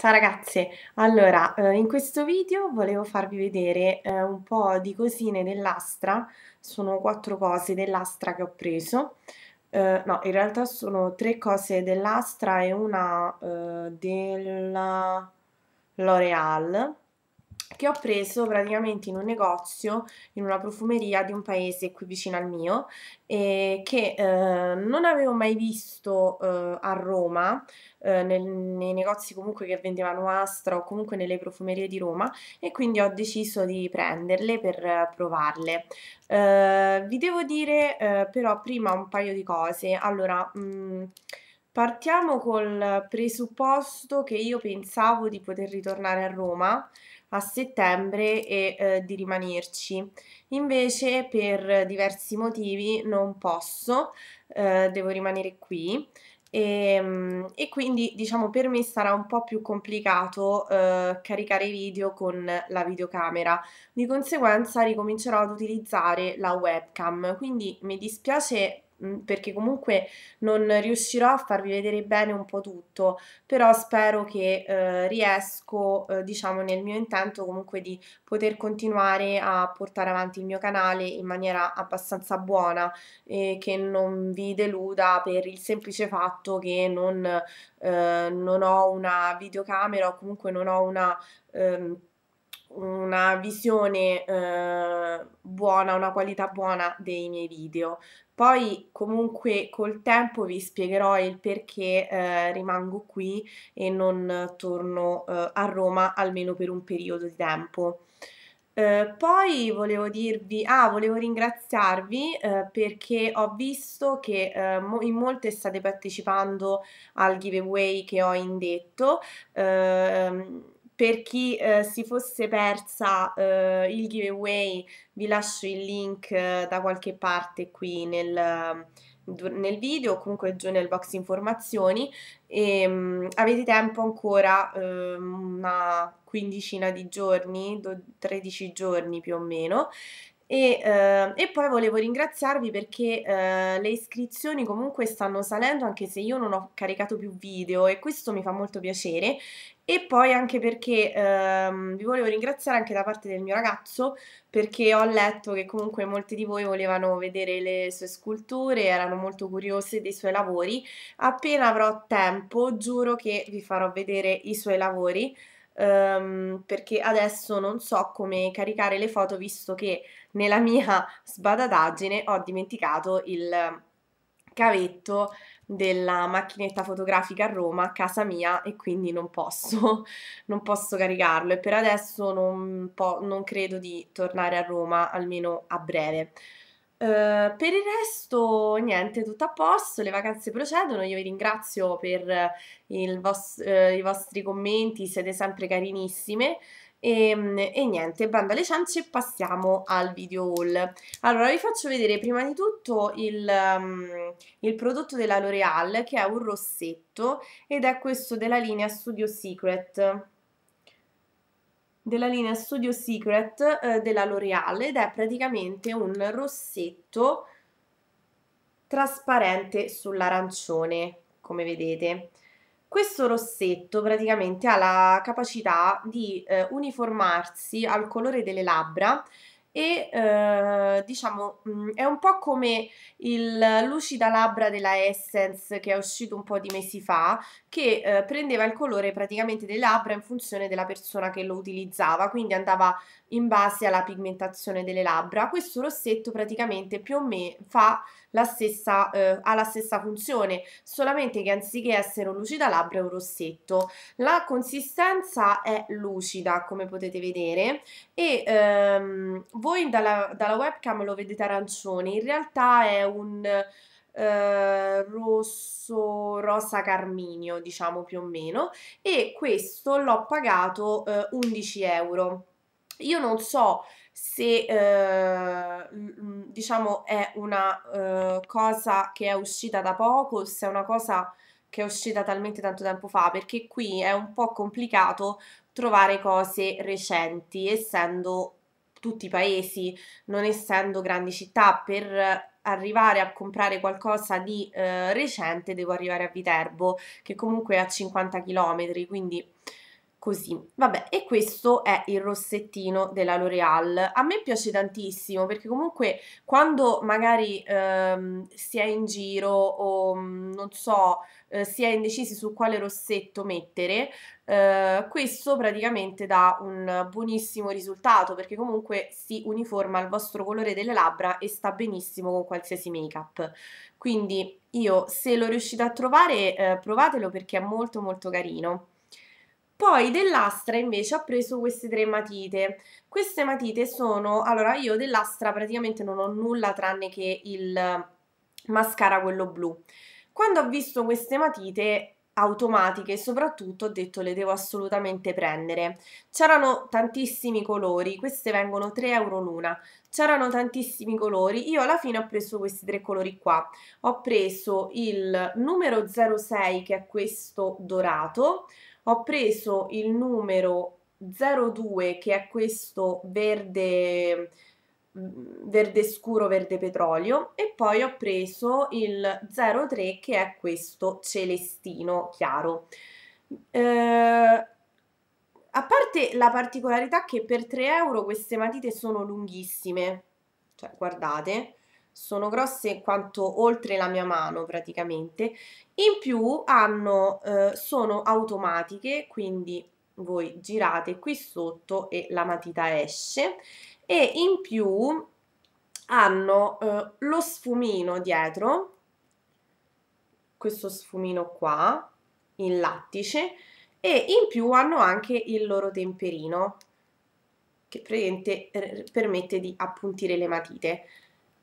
Ciao ragazze, allora eh, in questo video volevo farvi vedere eh, un po' di cosine dell'astra, sono quattro cose dell'astra che ho preso, eh, no in realtà sono tre cose dell'astra e una della L'Oreal che ho preso praticamente in un negozio, in una profumeria di un paese qui vicino al mio, e che eh, non avevo mai visto eh, a Roma, eh, nel, nei negozi comunque che vendevano Astra o comunque nelle profumerie di Roma e quindi ho deciso di prenderle per provarle. Eh, vi devo dire eh, però prima un paio di cose. Allora... Mh, mm, partiamo col presupposto che io pensavo di poter ritornare a Roma a settembre e eh, di rimanerci. Invece per diversi motivi non posso, eh, devo rimanere qui e, ehm, e, quindi diciamo per me sarà un po' più complicato eh, caricare i video con la videocamera di conseguenza ricomincerò ad utilizzare la webcam quindi mi dispiace perché comunque non riuscirò a farvi vedere bene un po' tutto, però spero che eh, riesco, eh, diciamo, nel mio intento comunque di poter continuare a portare avanti il mio canale in maniera abbastanza buona e che non vi deluda per il semplice fatto che non, eh, non ho una videocamera o comunque non ho una... Ehm, una visione eh, buona, una qualità buona dei miei video. Poi comunque col tempo vi spiegherò il perché eh, rimango qui e non torno eh, a Roma almeno per un periodo di tempo. Eh, poi volevo dirvi, ah, volevo ringraziarvi eh, perché ho visto che eh, in molte state partecipando al giveaway che ho indetto. Ehm, per chi eh, si fosse persa eh, il giveaway vi lascio il link eh, da qualche parte qui nel, nel video o comunque giù nel box informazioni e ehm, mh, avete tempo ancora ehm, una quindicina di giorni, 13 giorni più o meno e, eh, e, poi volevo ringraziarvi perché eh, le iscrizioni comunque stanno salendo anche se io non ho caricato più video e questo mi fa molto piacere e poi anche perché ehm, vi volevo ringraziare anche da parte del mio ragazzo perché ho letto che comunque molti di voi volevano vedere le sue sculture, erano molto curiose dei suoi lavori. Appena avrò tempo giuro che vi farò vedere i suoi lavori ehm, perché adesso non so come caricare le foto visto che nella mia sbadataggine ho dimenticato il cavetto della macchinetta fotografica a Roma a casa mia e quindi non posso, non posso caricarlo e per adesso non, non credo di tornare a Roma almeno a breve. Uh, per il resto, niente, tutto a posto, le vacanze procedono. Io vi ringrazio per vostro, uh, eh, i vostri commenti, siete sempre carinissime. E, ehm, e, niente, bando alle ciance, passiamo al video haul. Allora, vi faccio vedere prima di tutto il, um, il prodotto della L'Oreal, che è un rossetto, ed è questo della linea Studio Secret della linea Studio Secret eh, della L'Oreal ed è praticamente un rossetto trasparente sull'arancione come vedete questo rossetto praticamente ha la capacità di eh, uniformarsi al colore delle labbra e eh, diciamo mm, è un po' come il lucida labbra della Essence che è uscito un po' di mesi fa che eh, prendeva il colore praticamente delle labbra in funzione della persona che lo utilizzava, quindi andava in base alla pigmentazione delle labbra. Questo rossetto praticamente più o meno fa la stessa, eh, ha la stessa funzione, solamente che anziché essere un lucida labbra è un rossetto. La consistenza è lucida, come potete vedere, e ehm, voi dalla, dalla webcam lo vedete arancione, in realtà è un eh, rosso rosa carminio diciamo più o meno e questo l'ho pagato eh, 11 euro io non so se eh, diciamo è una eh, cosa che è uscita da poco se è una cosa che è uscita talmente tanto tempo fa perché qui è un po' complicato trovare cose recenti essendo tutti i paesi non essendo grandi città per arrivare a comprare qualcosa di eh, recente devo arrivare a Viterbo che comunque è a 50 km quindi così. Vabbè, e questo è il rossettino della L'Oreal. A me piace tantissimo perché comunque quando magari ehm, si è in giro o mm, non so, eh, si è indecisi su quale rossetto mettere, eh, questo praticamente dà un buonissimo risultato perché comunque si uniforma al vostro colore delle labbra e sta benissimo con qualsiasi make-up. Quindi io se lo riuscite a trovare eh, provatelo perché è molto molto carino. Poi dell'astra invece ho preso queste tre matite. Queste matite sono, allora io dell'astra praticamente non ho nulla tranne che il mascara quello blu. Quando ho visto queste matite automatiche soprattutto ho detto le devo assolutamente prendere c'erano tantissimi colori queste vengono 3 euro l'una c'erano tantissimi colori io alla fine ho preso questi tre colori qua ho preso il numero 06 che è questo dorato ho preso il numero 02 che è questo verde mm, verde scuro verde petrolio e poi ho preso il 03 che è questo celestino chiaro eh, a parte la particolarità che per 3 euro queste matite sono lunghissime cioè guardate sono grosse quanto oltre la mia mano praticamente, in più hanno, eh, sono automatiche, quindi voi girate qui sotto e la matita esce e in più hanno eh, lo sfumino dietro, questo sfumino qua, in lattice, e in più hanno anche il loro temperino che praticamente eh, permette di appuntire le matite.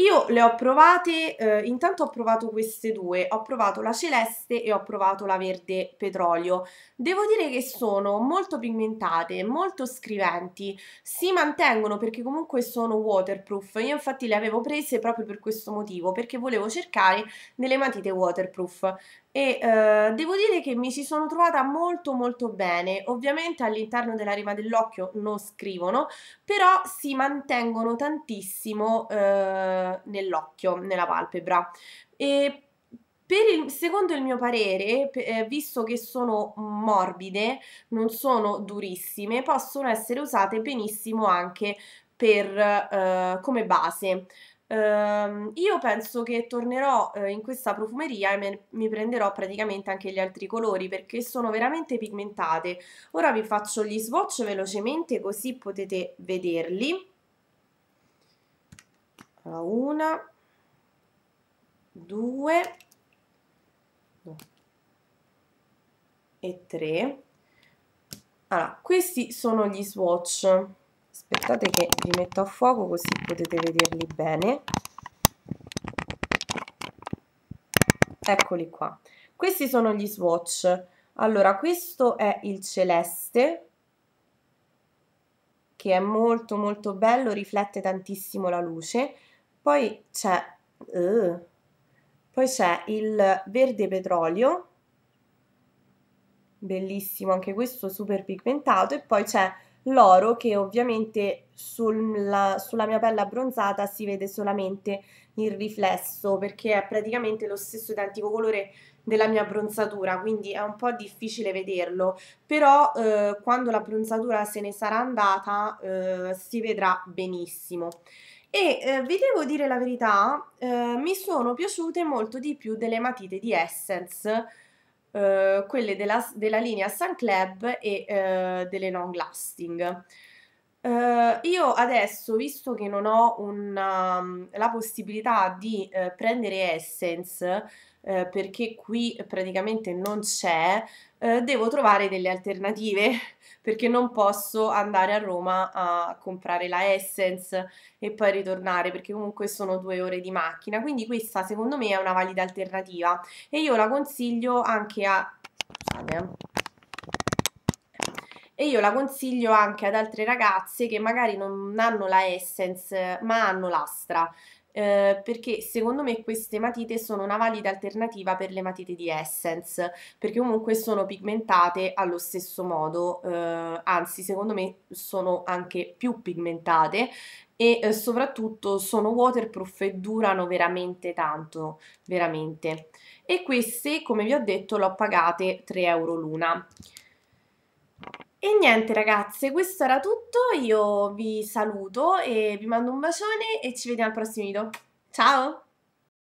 Io le ho provate, eh, intanto ho provato queste due, ho provato la celeste e ho provato la verde petrolio. Devo dire che sono molto pigmentate, molto scriventi, si mantengono perché comunque sono waterproof. Io infatti le avevo prese proprio per questo motivo, perché volevo cercare delle matite waterproof e eh, devo dire che mi si sono trovata molto molto bene. Ovviamente all'interno della rima dell'occhio non scrivono, però si mantengono tantissimo eh, nell'occhio, nella palpebra. E il, secondo il mio parere, eh, visto che sono morbide, non sono durissime, possono essere usate benissimo anche per, eh, come base. Ehm, io penso che tornerò uh, in questa profumeria e me, mi prenderò praticamente anche gli altri colori perché sono veramente pigmentate. Ora vi faccio gli swatch velocemente così potete vederli. Allora, una, due no, e tre. Allora, questi sono gli swatch aspettate che vi metto a fuoco così potete vederli bene eccoli qua questi sono gli swatch allora questo è il celeste che è molto molto bello riflette tantissimo la luce poi c'è uh, poi c'è il verde petrolio bellissimo anche questo super pigmentato e poi c'è l'oro che ovviamente sulla, sulla mia pelle abbronzata si vede solamente il riflesso perché è praticamente lo stesso identico colore della mia abbronzatura, quindi è un po' difficile vederlo, però eh, quando l'abbronzatura se ne sarà andata eh, si vedrà benissimo. E eh, vi devo dire la verità, eh, mi sono piaciute molto di più delle matite di Essence eh, quelle della, della, linea Sun Club e eh, delle Long Lasting. Eh, io adesso, visto che non ho una, la possibilità di eh, prendere Essence, eh, perché qui praticamente non c'è, eh, devo trovare delle alternative perché non posso andare a Roma a comprare la Essence e poi ritornare perché comunque sono due ore di macchina. Quindi questa secondo me è una valida alternativa e io la consiglio anche a... Scusate, eh, e io la consiglio anche ad altre ragazze che magari non hanno la Essence ma hanno l'Astra eh, perché secondo me queste matite sono una valida alternativa per le matite di Essence, perché comunque sono pigmentate allo stesso modo, eh, anzi secondo me sono anche più pigmentate e eh, soprattutto sono waterproof e durano veramente tanto, veramente. E queste, come vi ho detto, le ho pagate 3 euro l'una. E niente ragazze, questo era tutto, io vi saluto e vi mando un bacione e ci vediamo al prossimo video. Ciao!